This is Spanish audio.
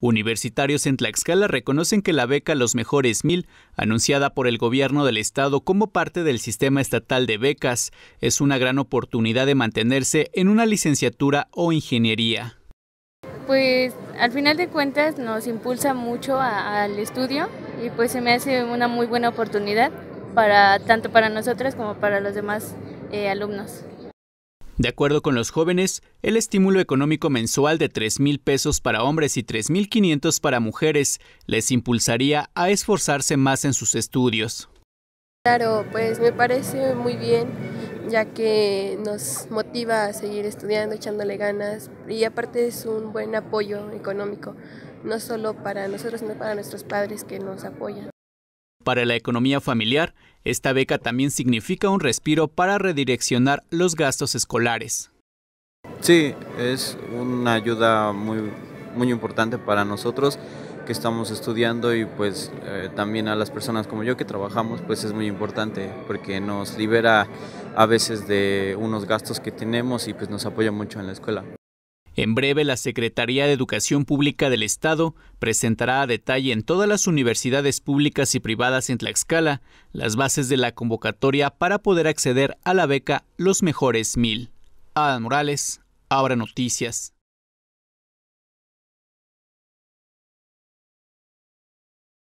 Universitarios en Tlaxcala reconocen que la beca Los Mejores Mil, anunciada por el gobierno del estado como parte del sistema estatal de becas, es una gran oportunidad de mantenerse en una licenciatura o ingeniería. Pues al final de cuentas nos impulsa mucho al estudio y pues se me hace una muy buena oportunidad para tanto para nosotros como para los demás eh, alumnos. De acuerdo con los jóvenes, el estímulo económico mensual de 3 mil pesos para hombres y 3500 mil para mujeres les impulsaría a esforzarse más en sus estudios. Claro, pues me parece muy bien, ya que nos motiva a seguir estudiando, echándole ganas y aparte es un buen apoyo económico, no solo para nosotros, sino para nuestros padres que nos apoyan. Para la economía familiar, esta beca también significa un respiro para redireccionar los gastos escolares. Sí, es una ayuda muy, muy importante para nosotros que estamos estudiando y pues eh, también a las personas como yo que trabajamos pues es muy importante porque nos libera a veces de unos gastos que tenemos y pues nos apoya mucho en la escuela. En breve, la Secretaría de Educación Pública del Estado presentará a detalle en todas las universidades públicas y privadas en Tlaxcala las bases de la convocatoria para poder acceder a la beca Los Mejores Mil. Adam Morales, Abra Noticias.